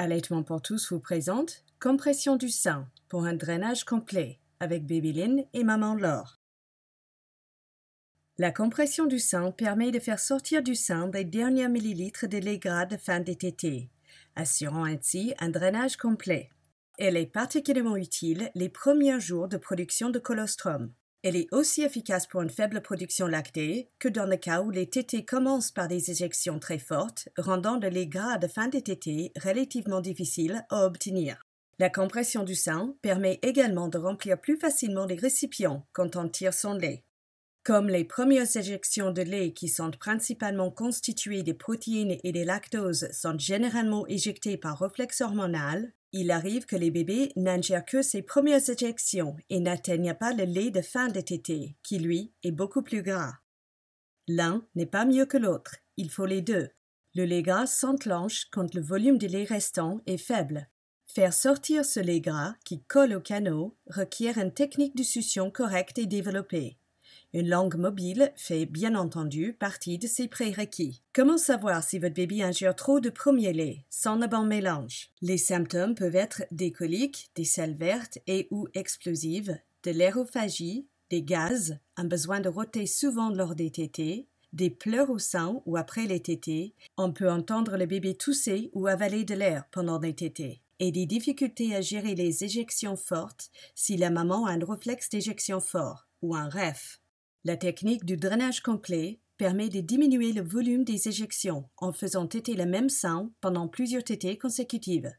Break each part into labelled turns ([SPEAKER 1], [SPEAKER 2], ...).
[SPEAKER 1] Allaitement pour tous vous présente Compression du sein pour un drainage complet avec Babyline et Maman Laure. La compression du sein permet de faire sortir du sein les derniers millilitres de lait gras de fin d'été, assurant ainsi un drainage complet. Elle est particulièrement utile les premiers jours de production de colostrum. Elle est aussi efficace pour une faible production lactée que dans le cas où les tétées commencent par des éjections très fortes, rendant le lait gras de fin des TT relativement difficile à obtenir. La compression du sein permet également de remplir plus facilement les récipients quand on tire son lait. Comme les premières éjections de lait qui sont principalement constituées des protéines et des lactoses sont généralement éjectées par réflexe hormonal, il arrive que les bébés n'ingèrent que ses premières éjections et n'atteignent pas le lait de fin de qui lui est beaucoup plus gras. L'un n'est pas mieux que l'autre, il faut les deux. Le lait gras s'enclenche quand le volume de lait restant est faible. Faire sortir ce lait gras qui colle au canot requiert une technique de succion correcte et développée. Une langue mobile fait bien entendu partie de ces prérequis. Comment savoir si votre bébé ingère trop de premier lait, sans un bon mélange Les symptômes peuvent être des coliques, des selles vertes et ou explosives, de l'aérophagie, des gaz, un besoin de rôter souvent lors des tétés, des pleurs au sein ou après les tétés, on peut entendre le bébé tousser ou avaler de l'air pendant des tétés et des difficultés à gérer les éjections fortes si la maman a un réflexe d'éjection fort ou un REF. La technique du drainage complet permet de diminuer le volume des éjections en faisant téter le même sang pendant plusieurs tétées consécutives.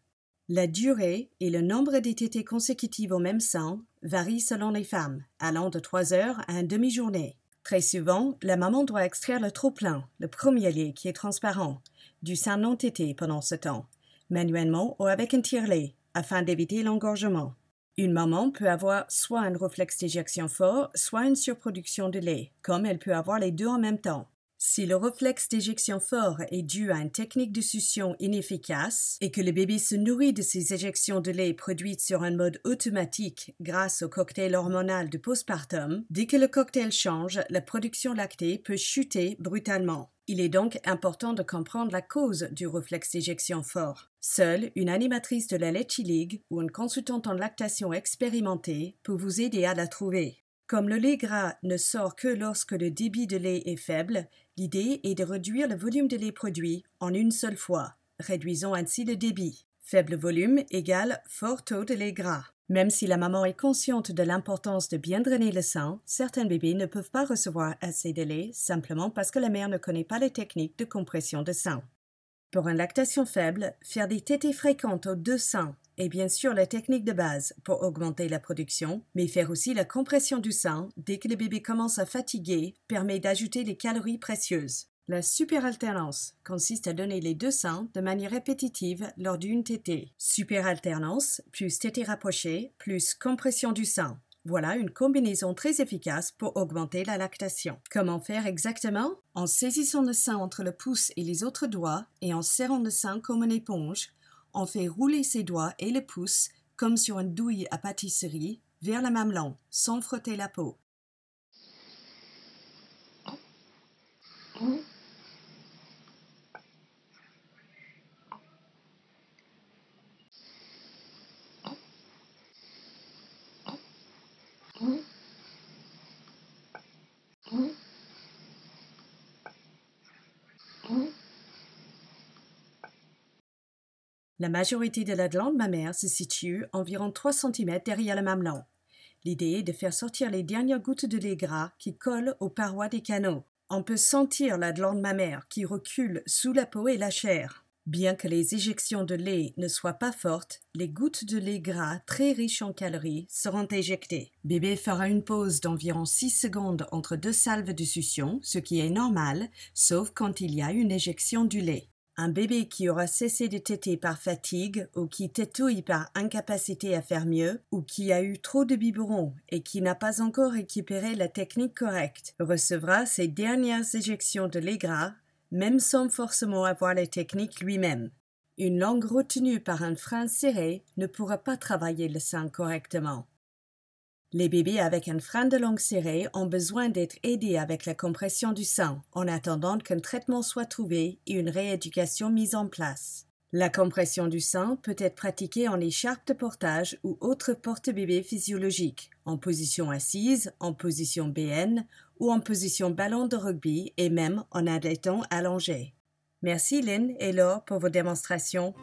[SPEAKER 1] La durée et le nombre des tétés consécutives au même sang varient selon les femmes, allant de 3 heures à une demi-journée. Très souvent, la maman doit extraire le trop-plein, le premier lait qui est transparent, du sein non tété pendant ce temps, manuellement ou avec un tire-lait, afin d'éviter l'engorgement. Une maman peut avoir soit un réflexe d'éjection fort, soit une surproduction de lait, comme elle peut avoir les deux en même temps. Si le réflexe d'éjection fort est dû à une technique de succion inefficace et que le bébé se nourrit de ces éjections de lait produites sur un mode automatique grâce au cocktail hormonal de postpartum, dès que le cocktail change, la production lactée peut chuter brutalement. Il est donc important de comprendre la cause du réflexe d'éjection fort. Seule une animatrice de la Leche League ou une consultante en lactation expérimentée peut vous aider à la trouver. Comme le lait gras ne sort que lorsque le débit de lait est faible, l'idée est de réduire le volume de lait produit en une seule fois, réduisant ainsi le débit. Faible volume égale fort taux de lait gras. Même si la maman est consciente de l'importance de bien drainer le sein, certains bébés ne peuvent pas recevoir assez de lait simplement parce que la mère ne connaît pas les techniques de compression de sang. Pour une lactation faible, faire des tétées fréquentes aux deux seins est bien sûr la technique de base pour augmenter la production, mais faire aussi la compression du sein dès que le bébé commence à fatiguer permet d'ajouter des calories précieuses. La superalternance consiste à donner les deux seins de manière répétitive lors d'une tétée. Superalternance plus TT rapproché plus compression du sein. Voilà une combinaison très efficace pour augmenter la lactation. Comment faire exactement En saisissant le sein entre le pouce et les autres doigts et en serrant le sein comme une éponge, on fait rouler ses doigts et le pouce comme sur une douille à pâtisserie vers la mamelon sans frotter la peau. La majorité de la glande mammaire se situe environ 3 cm derrière le mamelon. L'idée est de faire sortir les dernières gouttes de lait gras qui collent aux parois des canaux. On peut sentir la glande mammaire qui recule sous la peau et la chair. Bien que les éjections de lait ne soient pas fortes, les gouttes de lait gras très riches en calories seront éjectées. Bébé fera une pause d'environ 6 secondes entre deux salves de succion, ce qui est normal, sauf quand il y a une éjection du lait. Un bébé qui aura cessé de téter par fatigue ou qui tétouille par incapacité à faire mieux ou qui a eu trop de biberons et qui n'a pas encore récupéré la technique correcte recevra ses dernières éjections de lait même sans forcément avoir la technique lui-même. Une langue retenue par un frein serré ne pourra pas travailler le sein correctement. Les bébés avec un frein de longue serré ont besoin d'être aidés avec la compression du sein en attendant qu'un traitement soit trouvé et une rééducation mise en place. La compression du sein peut être pratiquée en écharpe de portage ou autre porte-bébé physiologique, en position assise, en position BN ou en position ballon de rugby et même en allaitant allongé. Merci Lynn et Laure pour vos démonstrations.